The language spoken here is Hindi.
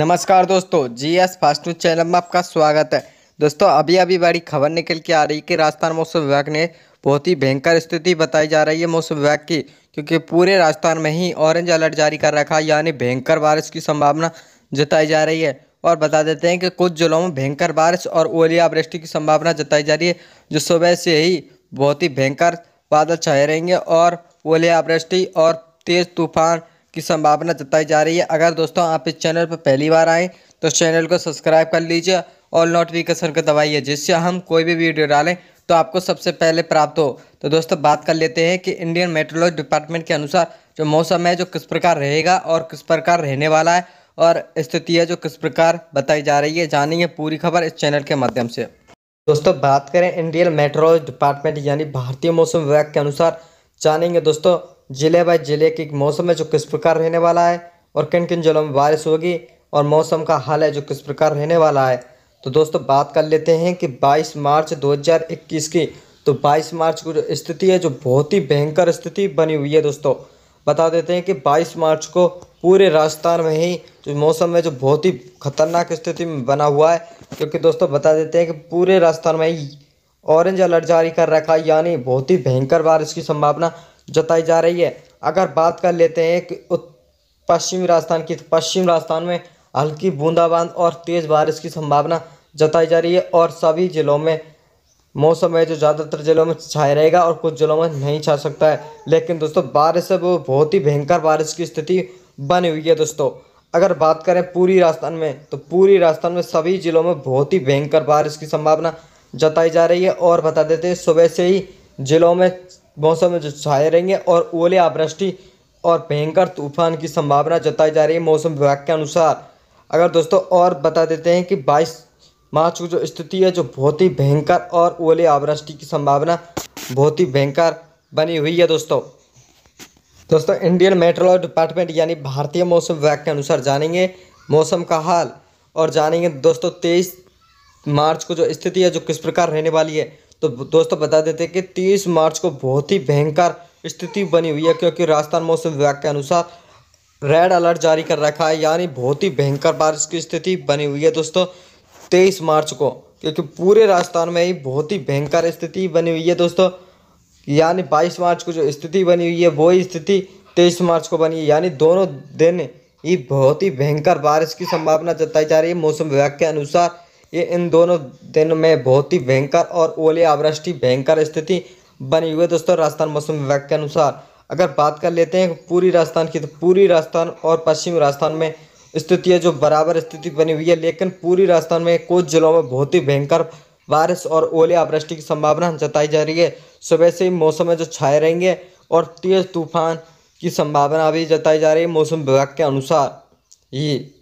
नमस्कार दोस्तों G S fast news channel में आपका स्वागत है दोस्तों अभी अभी बड़ी खबर निकल के आ रही है कि राजस्थान मौसम विभाग ने बहुत ही भयंकर स्थिति बताई जा रही है मौसम विभाग की क्योंकि पूरे राजस्थान में ही ऑरेंज अलर्ट जारी कर रखा है यानी भयंकर बारिश की संभावना जताई जा रही है और बता देते हैं कि कुछ जिलों में भयंकर बारिश और ओलियावृष्टि की संभावना जताई जा रही है जो सुबह से ही बहुत ही भयंकर बादल छाए रहेंगे और ओलियावृष्टि और तेज़ तूफान की संभावना जताई जा रही है अगर दोस्तों आप इस चैनल पर पहली बार आएँ तो चैनल को सब्सक्राइब कर लीजिए और नोटिफिकेशन को दबाइए जिससे हम कोई भी वीडियो डालें तो आपको सबसे पहले प्राप्त हो तो दोस्तों बात कर लेते हैं कि इंडियन मेट्रोलॉजी डिपार्टमेंट के अनुसार जो मौसम है जो किस प्रकार रहेगा और किस प्रकार रहने वाला है और स्थिति है जो किस प्रकार बताई जा रही है जानेंगे पूरी खबर इस चैनल के माध्यम से दोस्तों बात करें इंडियन मेट्रोलॉजी डिपार्टमेंट यानी भारतीय मौसम विभाग के अनुसार जानेंगे दोस्तों ज़िले बाय ज़िले के मौसम में जो किस प्रकार रहने वाला है और किन किन ज़िलों में बारिश होगी और मौसम का हाल है जो किस प्रकार रहने वाला है तो दोस्तों बात कर लेते हैं कि 22 मार्च 2021 की तो 22 मार्च की जो स्थिति है जो बहुत ही भयंकर स्थिति बनी हुई है दोस्तों बता देते हैं कि 22 मार्च को पूरे राजस्थान में ही जो मौसम है जो बहुत ही खतरनाक स्थिति में बना हुआ है क्योंकि दोस्तों बता देते हैं कि पूरे राजस्थान में ही ऑरेंज अलर्ट जारी कर रखा है यानी बहुत ही भयंकर बारिश की संभावना जताई जा रही है अगर बात कर लेते हैं कि पश्चिमी राजस्थान की तो पश्चिम राजस्थान में हल्की बूंदाबांद और तेज़ बारिश की संभावना जताई जा रही है और सभी ज़िलों में मौसम है जो ज़्यादातर ज़िलों में छाया रहेगा और कुछ ज़िलों में नहीं छा सकता है लेकिन दोस्तों बारिश है वो बहुत ही भयंकर बारिश की स्थिति बनी हुई है दोस्तों अगर बात करें पूरी राजस्थान में तो पूरी राजस्थान में सभी ज़िलों में बहुत ही भयंकर बारिश की संभावना जताई जा रही है और बता देते हैं सुबह से ही ज़िलों में मौसम में जो छाए रहेंगे और ओले आवृष्टि और भयंकर तूफान की संभावना जताई जा रही है मौसम विभाग के अनुसार अगर दोस्तों और बता देते हैं कि 22 मार्च को जो स्थिति है जो बहुत ही भयंकर और ओले आवृष्टि की संभावना बहुत ही भयंकर बनी हुई है दोस्तों दोस्तों इंडियन मेट्रोलॉज डिपार्टमेंट यानी भारतीय मौसम विभाग के अनुसार जानेंगे मौसम का हाल और जानेंगे दोस्तों तेईस मार्च को जो स्थिति है जो किस प्रकार रहने वाली है तो दोस्तों बता देते हैं कि तीस मार्च को बहुत ही भयंकर स्थिति बनी हुई है क्योंकि राजस्थान मौसम विभाग के अनुसार रेड अलर्ट जारी कर रखा है यानी बहुत ही भयंकर बारिश की स्थिति बनी हुई है दोस्तों तेईस मार्च को क्योंकि पूरे राजस्थान में ही बहुत ही भयंकर स्थिति बनी हुई है दोस्तों यानी बाईस मार्च को जो स्थिति बनी हुई है वही स्थिति तेईस मार्च को बनी है यानी दोनों दिन ही बहुत ही भयंकर बारिश की संभावना जताई जा रही है मौसम विभाग के अनुसार ये इन दोनों दिन में बहुत ही भयंकर और ओले आवृष्टि भयंकर स्थिति बनी हुई है दोस्तों राजस्थान मौसम विभाग के अनुसार अगर बात कर लेते हैं पूरी राजस्थान की तो पूरी राजस्थान और पश्चिम राजस्थान में स्थिति है जो बराबर स्थिति बनी हुई है लेकिन पूरी राजस्थान में कुछ जिलों में बहुत ही भयंकर बारिश और ओले आवृष्टि की संभावना जताई जा रही है सुबह से ही मौसम में जो छाए रहेंगे और तेज़ तूफान की संभावना भी जताई जा रही है मौसम विभाग के अनुसार ये